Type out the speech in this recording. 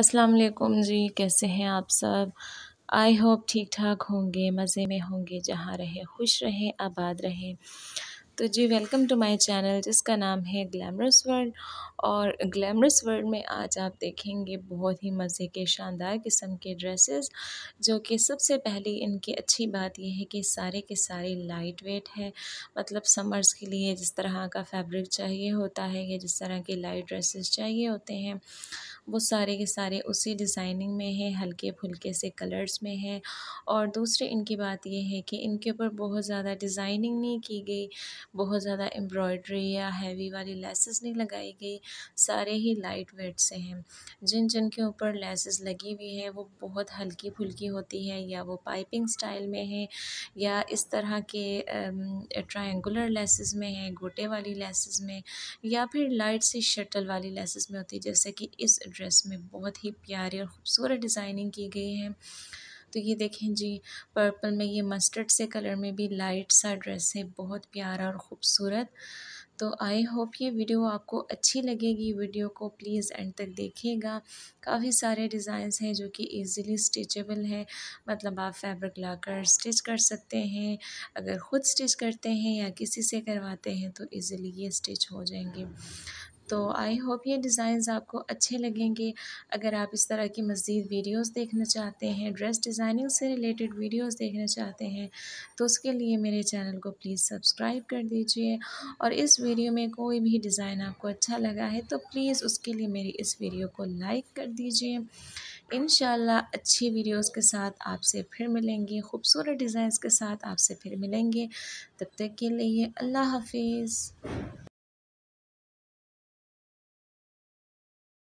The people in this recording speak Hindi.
अस्सलाम वालेकुम जी कैसे हैं आप सब आई होप ठीक ठाक होंगे मज़े में होंगे जहाँ रहें खुश रहें आबाद रहें तो जी वेलकम टू माय चैनल जिसका नाम है ग्लैमरस वर्ल्ड और ग्लैमरस वर्ल्ड में आज आप देखेंगे बहुत ही मज़े के शानदार किस्म के ड्रेसेस जो कि सबसे पहले इनकी अच्छी बात यह है कि सारे के सारे लाइट वेट है मतलब समर्स के लिए जिस तरह का फैब्रिक चाहिए होता है या जिस तरह के लाइट ड्रेसेस चाहिए होते हैं वो सारे के सारे उसी डिज़ाइनिंग में है हल्के फुलके से कलर्स में है और दूसरी इनकी बात यह है कि इनके ऊपर बहुत ज़्यादा डिज़ाइनिंग नहीं की गई बहुत ज़्यादा एम्ब्रॉयड्री या हैवी वाली लेसेस नहीं लगाई गई सारे ही लाइट वेट से हैं जिन जिन के ऊपर लेसेस लगी हुई है वो बहुत हल्की फुल्की होती है या वो पाइपिंग स्टाइल में है या इस तरह के ट्राइंगर लेसेस में है गोटे वाली लेसेस में या फिर लाइट सी शटल वाली लेसेस में होती है जैसे कि इस ड्रेस में बहुत ही प्यारी और ख़ूबसूरत डिज़ाइनिंग की गई है तो ये देखें जी पर्पल में ये मस्टर्ड से कलर में भी लाइट सा ड्रेस है बहुत प्यारा और ख़ूबसूरत तो आई होप ये वीडियो आपको अच्छी लगेगी वीडियो को प्लीज़ एंड तक देखिएगा काफ़ी सारे डिज़ाइंस हैं जो कि इजीली स्टिचेबल है मतलब आप फैब्रिक लाकर स्टिच कर सकते हैं अगर ख़ुद स्टिच करते हैं या किसी से करवाते हैं तो इजीली ये स्टिच हो जाएंगे तो आई होप ये डिज़ाइंस आपको अच्छे लगेंगे अगर आप इस तरह की मज़ीद वीडियोस देखना चाहते हैं ड्रेस डिज़ाइनिंग से रिलेटेड वीडियोस देखना चाहते हैं तो उसके लिए मेरे चैनल को प्लीज़ सब्सक्राइब कर दीजिए और इस वीडियो में कोई भी डिज़ाइन आपको अच्छा लगा है तो प्लीज़ उसके लिए मेरी इस वीडियो को लाइक कर दीजिए इन अच्छी वीडियोस के साथ आपसे फिर मिलेंगे खूबसूरत डिज़ाइंस के साथ आपसे फिर मिलेंगे तब तक के लिए अल्लाह हाफिज़